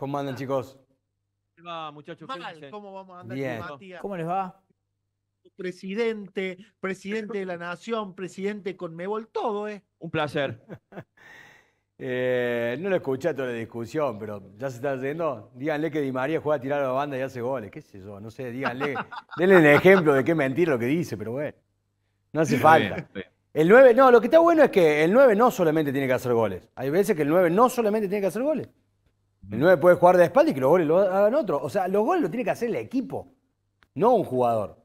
¿Cómo andan, chicos? ¿Cómo va, muchachos? ¿cómo vamos a andar Matías? ¿Cómo les va? Presidente, presidente de la nación, presidente con Mebol, todo, ¿eh? Un placer. Eh, no lo escuché toda la discusión, pero ya se está haciendo. Díganle que Di María juega a tirar a la banda y hace goles, qué sé yo, no sé, díganle. denle el ejemplo de qué mentir lo que dice, pero bueno. No hace falta. El 9, no, lo que está bueno es que el 9 no solamente tiene que hacer goles. Hay veces que el 9 no solamente tiene que hacer goles. El 9 puede jugar de espalda y que los goles lo hagan otro. O sea, los goles los tiene que hacer el equipo, no un jugador.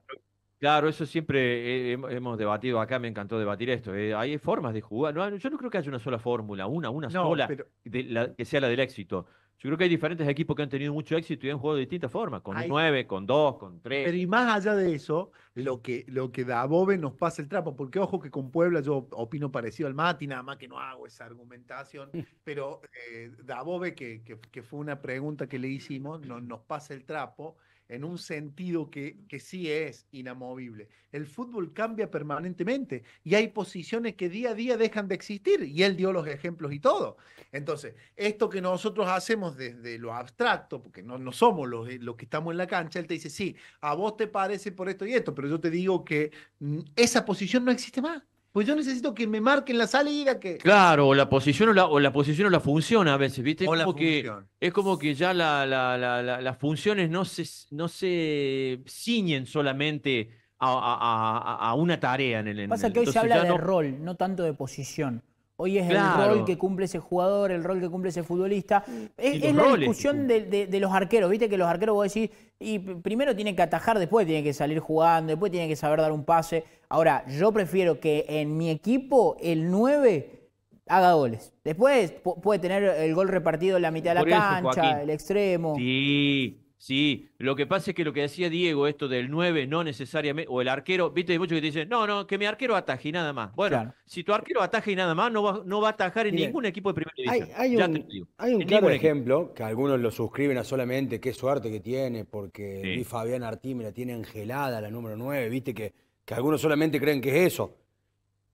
Claro, eso siempre hemos debatido acá, me encantó debatir esto. Eh. hay formas de jugar. yo no creo que haya una sola fórmula, una, una sola que sea la del éxito. Yo creo que hay diferentes equipos que han tenido mucho éxito y han jugado de distintas formas, con nueve, 9, con dos con tres, Pero y más allá de eso, lo que, lo que da nos pasa el trapo, porque ojo que con Puebla yo opino parecido al Mati, nada más que no hago esa argumentación, mm. pero eh, da que, que, fue una pregunta que le hicimos, nos pasa el trapo en un sentido que, que sí es inamovible. El fútbol cambia permanentemente y hay posiciones que día a día dejan de existir y él dio los ejemplos y todo. Entonces, esto que nosotros hacemos desde lo abstracto, porque no, no somos los, eh, los que estamos en la cancha, él te dice, sí, a vos te parece por esto y esto, pero yo te digo que mm, esa posición no existe más pues yo necesito que me marquen la salida que. Claro, o la posición o la, posición o la función a veces, ¿viste? Es, como, que, es como que ya las funciones no se, no se ciñen solamente a, una tarea en el. Pasa que hoy se habla de rol, no tanto de posición. Hoy es el rol que cumple ese jugador, el rol que cumple ese futbolista. Es, la discusión de, los arqueros, viste que los arqueros vos decís, y primero tiene que atajar, después tiene que salir jugando, después tiene que saber dar un pase. Ahora, yo prefiero que en mi equipo el 9 haga goles. Después puede tener el gol repartido en la mitad de la cancha, el extremo. Sí, Sí, lo que pasa es que lo que decía Diego, esto del 9, no necesariamente, o el arquero, viste, hay muchos que te dicen, no, no, que mi arquero ataje y nada más. Bueno, si tu arquero ataje y nada más, no va, no va a atajar en ningún equipo de primera división. Hay, un, claro ejemplo, que algunos lo suscriben a solamente qué suerte que tiene, porque Luis Fabián me la tiene angelada, la número 9, viste, que, que algunos solamente creen que es eso.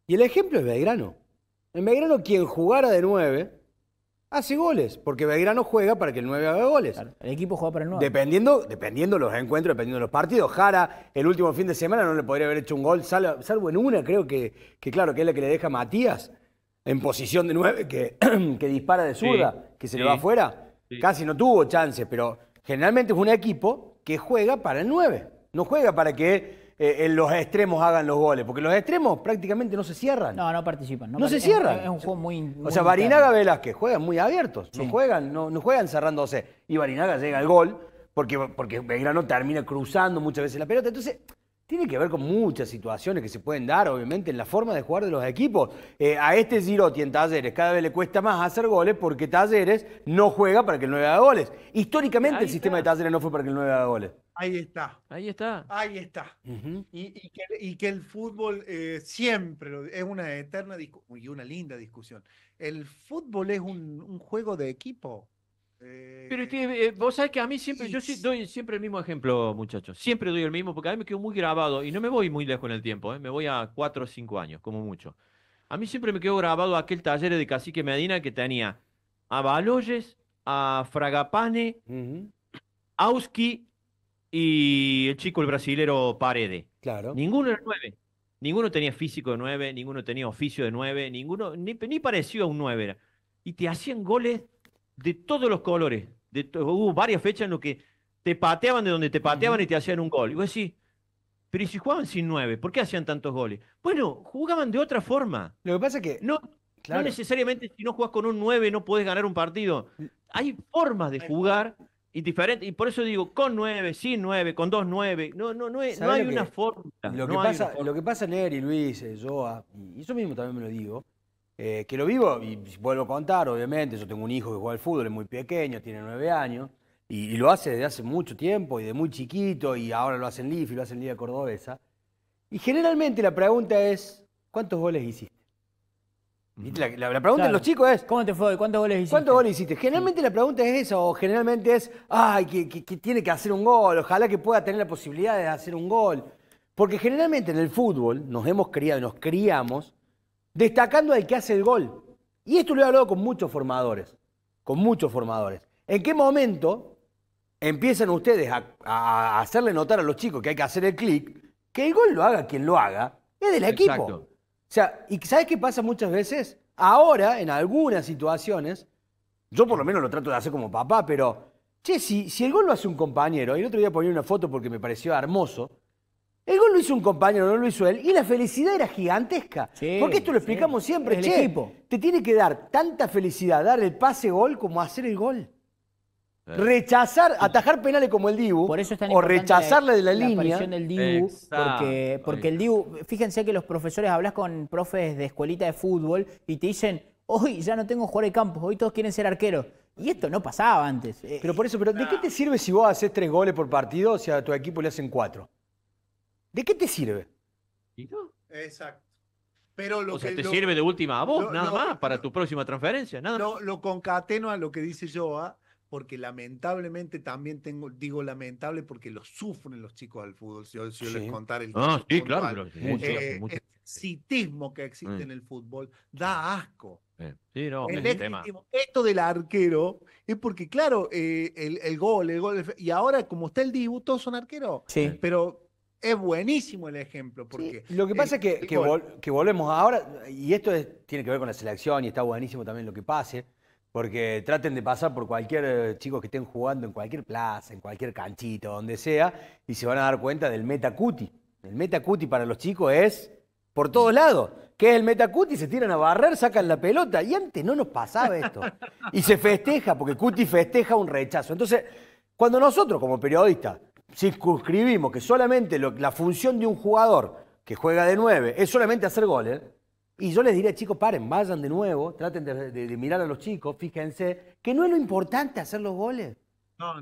Y el ejemplo es Belgrano. En Belgrano, quien jugara de 9, hace goles, porque no juega para que el 9 haga goles. el equipo juega para el 9. Dependiendo, dependiendo los encuentros, dependiendo los partidos. Jara, el último fin de semana no le podría haber hecho un gol, salvo, en una, creo que, que, claro, que es la que le deja Matías, en posición de 9, que, que dispara de zurda, que se le va afuera. Casi no tuvo chance, pero generalmente es un equipo que juega para el 9. No juega para que eh, en los extremos hagan los goles, porque los extremos prácticamente no se cierran. No, no participan. No, se cierran. Es, un juego muy. o sea, Barinaga y Velázquez juegan muy abiertos, no juegan, no, no, juegan cerrándose. Y Barinaga llega al gol, porque, porque Belgrano termina cruzando muchas veces la pelota. Entonces, tiene que ver con muchas situaciones que se pueden dar, obviamente, en la forma de jugar de los equipos. Eh, a este Girotti en Talleres cada vez le cuesta más hacer goles porque Talleres no juega para que el 9 haga goles. Históricamente el sistema de Talleres no fue para que el 9 haga goles. Ahí está. Ahí está. Ahí está. y, que, el fútbol eh, siempre es una eterna y una linda discusión. El fútbol es un juego de equipo. Eh, Pero eh, vos sabés que a mí siempre, yo doy siempre el mismo ejemplo, muchachos. Siempre doy el mismo, porque a mí me quedo muy grabado y no me voy muy lejos en el tiempo, eh, me voy a 4 o 5 años, como mucho. A mí siempre me quedó grabado aquel taller de Cacique Medina que tenía a Baloyes, a Fragapane, Auski y el chico, el brasilero Parede. Claro. Ninguno era nueve Ninguno tenía físico de nueve ninguno tenía oficio de nueve ninguno, ni, ni pareció a un era Y te hacían goles de todos los colores. hubo varias fechas en las que te pateaban de donde te pateaban y te hacían un gol. Y vos decís, pero ¿y si jugaban sin nueve? ¿Por qué hacían tantos goles? Bueno, jugaban de otra forma. Lo que pasa es que... No, necesariamente si no jugás con un nueve no puedes ganar un partido. Mm. Hay formas de jugar y diferente. Y por eso digo, con nueve, sin nueve, con dos nueve, No, no, no, no hay una forma. Lo, que pasa, lo que Luis, eh, yo, y eso mismo también me lo digo, eh, que lo vivo, y vuelvo a contar, obviamente, yo tengo un hijo que juega al fútbol, es muy pequeño, tiene nueve años, y, lo hace desde hace mucho tiempo y de muy chiquito, y ahora lo hacen LIF y lo hacen Liga Cordobesa. Y generalmente la pregunta es, ¿cuántos goles hiciste? la, pregunta de los chicos es... ¿Cómo te fue? ¿Cuántos goles hiciste? ¿Cuántos goles hiciste? Generalmente la pregunta es esa, o generalmente es, ay, que, que tiene que hacer un gol, ojalá que pueda tener la posibilidad de hacer un gol. Porque generalmente en el fútbol nos hemos criado, nos criamos destacando al que hace el gol. Y esto lo he hablado con muchos formadores, con muchos formadores. ¿En qué momento empiezan ustedes a, hacerle notar a los chicos que hay que hacer el clic? Que el gol lo haga quien lo haga, es del equipo. O sea, ¿y sabes qué pasa muchas veces? Ahora, en algunas situaciones, yo por lo menos lo trato de hacer como papá, pero, che, si, si el gol lo hace un compañero, y el otro día ponía una foto porque me pareció hermoso, el gol lo hizo un compañero, no lo hizo él. Y la felicidad era gigantesca. Porque esto lo explicamos siempre, el equipo. Te tiene que dar tanta felicidad dar el pase gol como hacer el gol. Rechazar, atajar penales como el Dibu, o rechazarle de la, línea. La del Dibu, porque, el Dibu, fíjense que los profesores, hablas con profes de escuelita de fútbol y te dicen, hoy ya no tengo jugar de campo, hoy todos quieren ser arqueros. Y esto no pasaba antes. Pero por eso, pero ¿de qué te sirve si vos haces tres goles por partido si a tu equipo le hacen cuatro? ¿de qué te sirve? ¿Y no? Exacto. Pero o sea, te sirve de última a vos, nada más, para tu próxima transferencia, nada no, Lo concateno a lo que dice Joa, porque lamentablemente también tengo, digo lamentable, porque lo sufren los chicos al fútbol. Si yo, les contar el ah, sí, claro, el citismo eh, que existe mm. en el fútbol da asco. Sí, no, el tema. Esto del arquero es porque, claro, eh, el, gol, el gol, y ahora como está el debut todos son arqueros. Sí. Pero es buenísimo el ejemplo. Porque lo que pasa es que, volvemos ahora, y esto tiene que ver con la selección y está buenísimo también lo que pase, porque traten de pasar por cualquier eh, chico que estén jugando en cualquier plaza, en cualquier canchito, donde sea, y se van a dar cuenta del metacuti. El metacuti para los chicos es por todos lados. ¿Qué es el metacuti? Se tiran a barrer, sacan la pelota. Y antes no nos pasaba esto. Y se festeja, porque Cuti festeja un rechazo. Entonces, cuando nosotros como periodistas circunscribimos que solamente la función de un jugador que juega de 9 es solamente hacer goles, ¿eh? y yo les diría, chicos, paren, vayan de nuevo, traten de, mirar a los chicos, fíjense, que no es lo importante hacer los goles.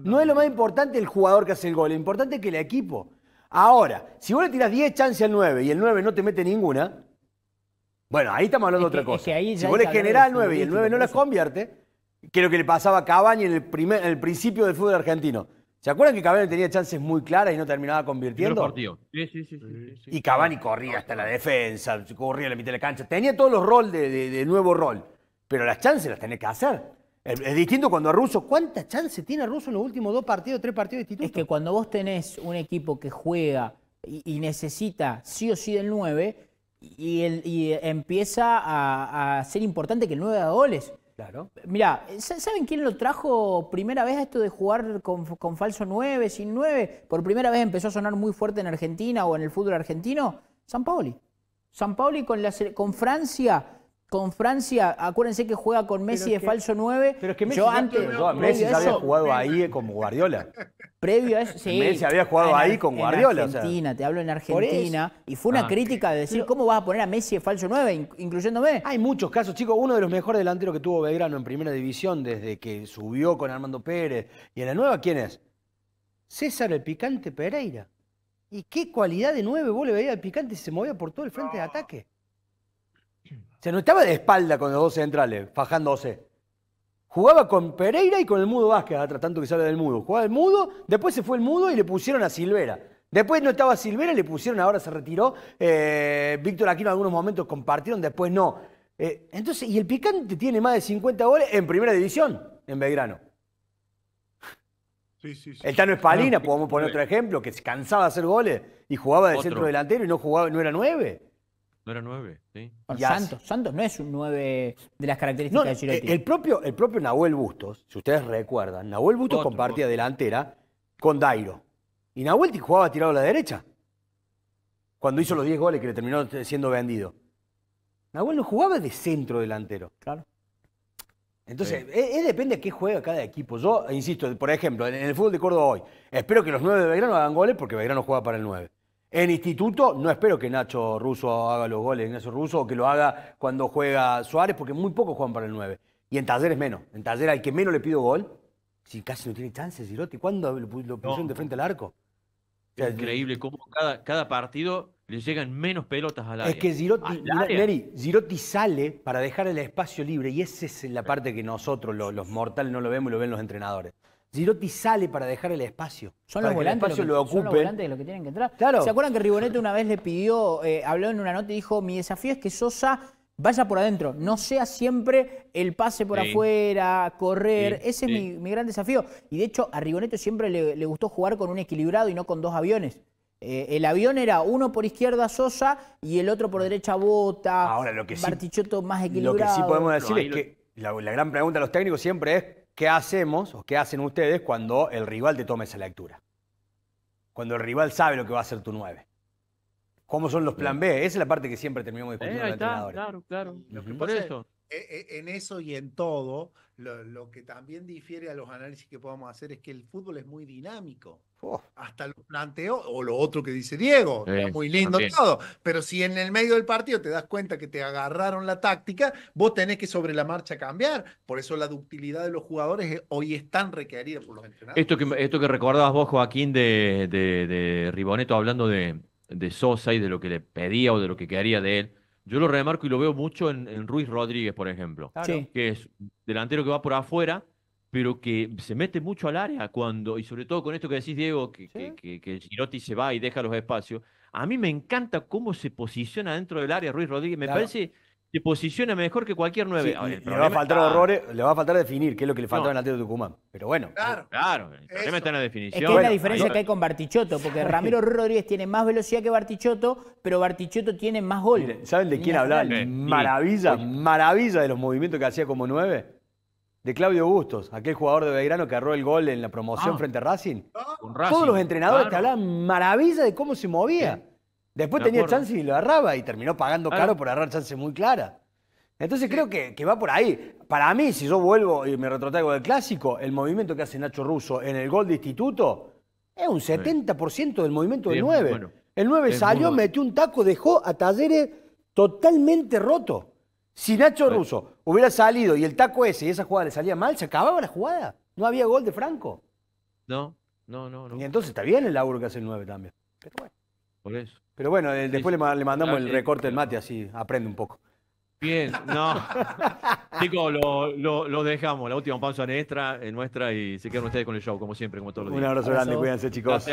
No, es lo más importante el jugador que hace el gol, lo importante es que el equipo. Ahora, si vos le tirás 10 chances al 9 y el 9 no te mete ninguna, bueno, ahí estamos hablando de otra cosa. si vos le generás al 9 y el 9 no las convierte, que lo que le pasaba a Cavani en el, primer, en el principio del fútbol argentino ¿Se acuerdan que Cavani tenía chances muy claras y no terminaba convirtiendo? Sí, sí, sí, y Cavani corría hasta la defensa, corría la mitad de la cancha. Tenía todos los roles de, nuevo rol, pero las chances las tenés que hacer. Es, distinto cuando a Russo. ¿Cuántas chances tiene Russo en los últimos dos partidos, tres partidos de instituto? Es que cuando vos tenés un equipo que juega y, necesita sí o sí del 9, y, empieza a, a ser importante que el 9 haga goles. Claro. Mira, ¿saben quién lo trajo primera vez a esto de jugar con, falso 9, sin 9? Por primera vez empezó a sonar muy fuerte en Argentina o en el fútbol argentino. San Paoli. San Paoli con, la, con Francia con Francia, acuérdense que juega con Messi de falso 9. Pero es que Messi, antes, había jugado ahí como Guardiola. Previo a eso, sí. Messi había jugado ahí con en Guardiola. Argentina, te hablo en Argentina. Y fue una ah, crítica de decir, ¿cómo vas a poner a Messi de falso 9, incluyéndome? Hay muchos casos, chicos. Uno de los mejores delanteros que tuvo Belgrano en primera división desde que subió con Armando Pérez. ¿Y en la nueva quién es? César el Picante Pereira. ¿Y qué cualidad de nueve vos le veías al Picante? Se movía por todo el frente de ataque sea, no estaba de espalda con los dos centrales, fajándose. Jugaba con Pereira y con el Mudo Vázquez, tratando que sale del Mudo. Jugaba el Mudo, después se fue el Mudo y le pusieron a Silvera. Después no estaba Silvera, le pusieron, ahora se retiró. Eh, Víctor Aquino en algunos momentos compartieron, después no. Eh, entonces, y el Picante tiene más de 50 goles en primera división, en Belgrano. Sí, sí, sí. El Tano Espalina, podemos poner otro ejemplo, que se cansaba de hacer goles y jugaba de centro delantero y no jugaba, no era nueve. No era 9, sí. Santos, Santos no es un 9 de las características de El propio, el propio Nahuel Bustos, si ustedes recuerdan, Nahuel Bustos compartía delantera con Dairo. Y Nahuel jugaba tirado a la derecha. Cuando hizo los 10 goles que le terminó siendo vendido. Nahuel no jugaba de centro delantero. Claro. Entonces, e, e depende de qué juega cada equipo. Yo, insisto, por ejemplo, en, el fútbol de Córdoba hoy, espero que los 9 de Belgrano hagan goles porque Belgrano juega para el 9. En instituto, no espero que Nacho Russo haga los goles de Russo o que lo haga cuando juega Suárez, porque muy pocos juegan para el 9. Y en talleres menos. En talleres al que menos le pido gol, si casi no tiene chance, Girotti. ¿Cuándo lo, pusieron de frente al arco? increíble cómo cada, partido le llegan menos pelotas al área. Es que Girotti, sale para dejar el espacio libre y esa es la parte que nosotros, los, los mortales, no lo vemos y lo ven los entrenadores. Girotti sale para dejar el espacio. Son los volantes, los que tienen que entrar. ¿Se acuerdan que Ribonete una vez le pidió, eh, habló en una nota y dijo, mi desafío es que Sosa vaya por adentro, no sea siempre el pase por afuera, correr, ese es mi, gran desafío. Y de hecho a Ribonetto siempre le, gustó jugar con un equilibrado y no con dos aviones. Eh, el avión era uno por izquierda Sosa y el otro por derecha Bota, Ahora, lo que Bartichotto más equilibrado. Lo que sí podemos decir es que la, la gran pregunta de los técnicos siempre es ¿qué hacemos o qué hacen ustedes cuando el rival te toma esa lectura? Cuando el rival sabe lo que va a hacer tu 9. ¿Cómo son los plan B? Esa es la parte que siempre terminamos eh, discutiendo ahí está, Claro, claro. Por eso. E, e, en eso y en todo, lo, que también difiere a los análisis que podamos hacer es que el fútbol es muy dinámico. Oh. Hasta lo planteó, o lo otro que dice Diego, es muy lindo todo, pero si en el medio del partido te das cuenta que te agarraron la táctica, vos tenés que sobre la marcha cambiar. Por eso la ductilidad de los jugadores eh, hoy es tan requerida por los entrenadores. Esto que, esto que recordabas vos, Joaquín, de, Riboneto hablando de, de Sosa y de lo que le pedía o de lo que quería de él yo lo remarco y lo veo mucho en, Ruiz Rodríguez, por ejemplo, que es delantero que va por afuera, pero que se mete mucho al área cuando, y sobre todo con esto que decís, Diego, que, que, que Girotti se va y deja los espacios. A mí me encanta cómo se posiciona dentro del área Ruiz Rodríguez. Me parece se posiciona mejor que cualquier 9. le, va a faltar le va a faltar definir, Qué es lo que le faltaba en el Atlético de Tucumán. Pero bueno. Claro, claro el problema está en la definición. Es que es la diferencia que hay con Bartichotto, porque Ramiro Rodríguez tiene más velocidad que Bartichotto, pero Bartichotto tiene más gol. ¿Saben de quién hablaba? maravilla, maravilla de los movimientos que hacía como 9. De Claudio Bustos, aquel jugador de Belgrano que agarró el gol en la promoción ah. frente a ah. Racing. Todos los entrenadores te hablaban maravilla de cómo se movía. Después tenía chance y lo agarraba y terminó pagando caro por agarrar chance muy clara. Entonces creo que, va por ahí. Para mí, si yo vuelvo y me retrotraigo del clásico, el movimiento que hace Nacho Russo en el gol de instituto es un 70% del movimiento del 9. El 9 salió, metió un taco, dejó a Talleres totalmente roto. Si Nacho Russo hubiera salido y el taco ese y esa jugada le salía mal, se acababa la jugada. No había gol de Franco. No, no, no. no. Y entonces está bien el laburo que hace el 9 también. Pero bueno. Por eso. Pero bueno, eh, después le, mandamos ah, el recorte del mate, así aprende un poco. Bien, no. Chicos, lo, dejamos. La última pausa nuestra, nuestra y se quedan ustedes con el show, como siempre, como todos los días. Un abrazo grande, cuídense, chicos.